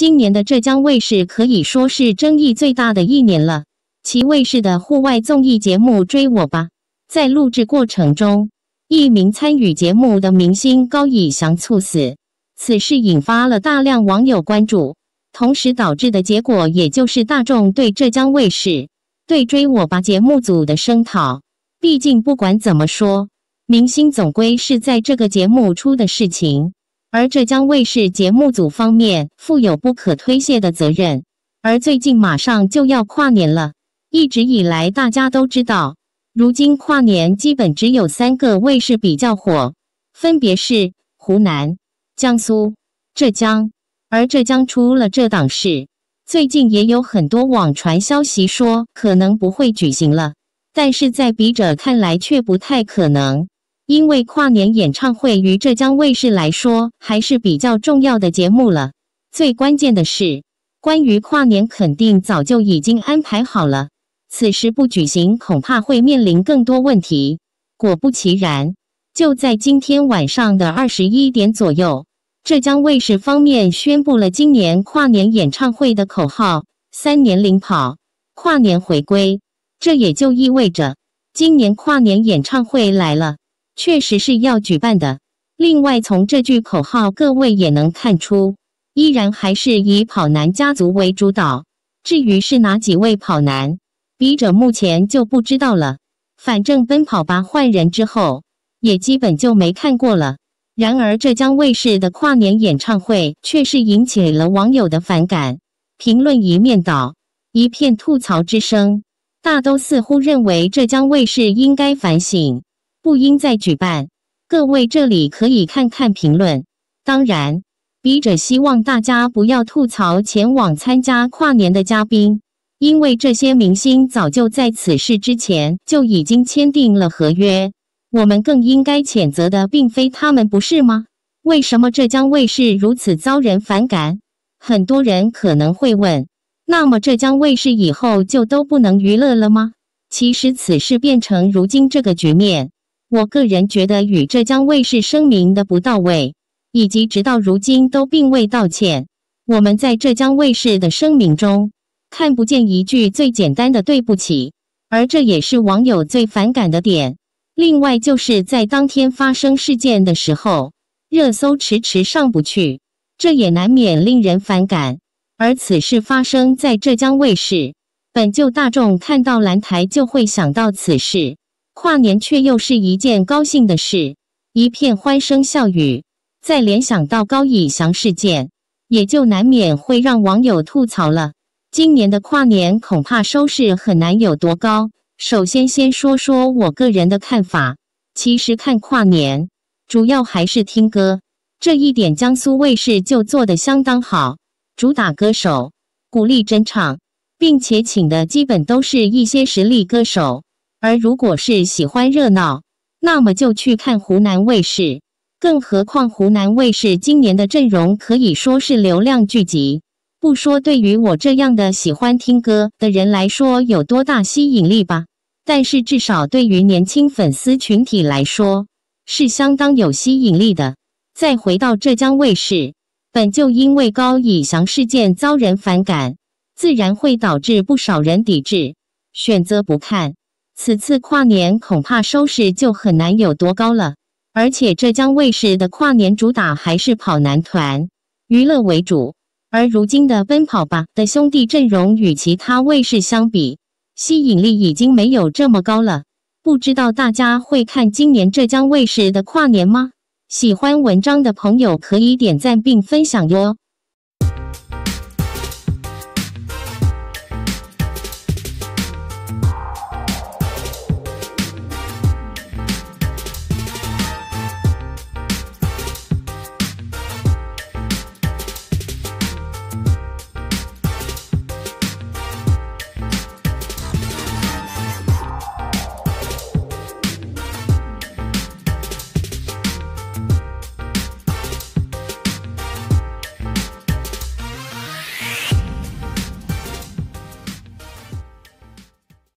今年的浙江卫视可以说是争议最大的一年了。其卫视的户外综艺节目《追我吧》在录制过程中，一名参与节目的明星高以翔猝死，此事引发了大量网友关注，同时导致的结果也就是大众对浙江卫视对《追我吧》节目组的声讨。毕竟不管怎么说，明星总归是在这个节目出的事情。而浙江卫视节目组方面负有不可推卸的责任。而最近马上就要跨年了，一直以来大家都知道，如今跨年基本只有三个卫视比较火，分别是湖南、江苏、浙江。而浙江出了这档事，最近也有很多网传消息说可能不会举行了，但是在笔者看来却不太可能。因为跨年演唱会于浙江卫视来说还是比较重要的节目了。最关键的是，关于跨年肯定早就已经安排好了，此时不举行恐怕会面临更多问题。果不其然，就在今天晚上的二十一点左右，浙江卫视方面宣布了今年跨年演唱会的口号：“三年领跑，跨年回归。”这也就意味着，今年跨年演唱会来了。确实是要举办的。另外，从这句口号，各位也能看出，依然还是以跑男家族为主导。至于是哪几位跑男，笔者目前就不知道了。反正奔跑吧换人之后，也基本就没看过了。然而，浙江卫视的跨年演唱会却是引起了网友的反感，评论一面倒，一片吐槽之声，大都似乎认为浙江卫视应该反省。不应再举办。各位，这里可以看看评论。当然，笔者希望大家不要吐槽前往参加跨年的嘉宾，因为这些明星早就在此事之前就已经签订了合约。我们更应该谴责的并非他们，不是吗？为什么浙江卫视如此遭人反感？很多人可能会问：那么浙江卫视以后就都不能娱乐了吗？其实此事变成如今这个局面。我个人觉得，与浙江卫视声明的不到位，以及直到如今都并未道歉，我们在浙江卫视的声明中看不见一句最简单的“对不起”，而这也是网友最反感的点。另外，就是在当天发生事件的时候，热搜迟迟上不去，这也难免令人反感。而此事发生在浙江卫视，本就大众看到蓝台就会想到此事。跨年却又是一件高兴的事，一片欢声笑语。再联想到高以翔事件，也就难免会让网友吐槽了。今年的跨年恐怕收视很难有多高。首先，先说说我个人的看法。其实看跨年，主要还是听歌。这一点，江苏卫视就做的相当好，主打歌手鼓励真唱，并且请的基本都是一些实力歌手。而如果是喜欢热闹，那么就去看湖南卫视。更何况湖南卫视今年的阵容可以说是流量聚集，不说对于我这样的喜欢听歌的人来说有多大吸引力吧，但是至少对于年轻粉丝群体来说，是相当有吸引力的。再回到浙江卫视，本就因为高以翔事件遭人反感，自然会导致不少人抵制，选择不看。此次跨年恐怕收视就很难有多高了，而且浙江卫视的跨年主打还是跑男团娱乐为主，而如今的奔跑吧的兄弟阵容与其他卫视相比，吸引力已经没有这么高了。不知道大家会看今年浙江卫视的跨年吗？喜欢文章的朋友可以点赞并分享哟。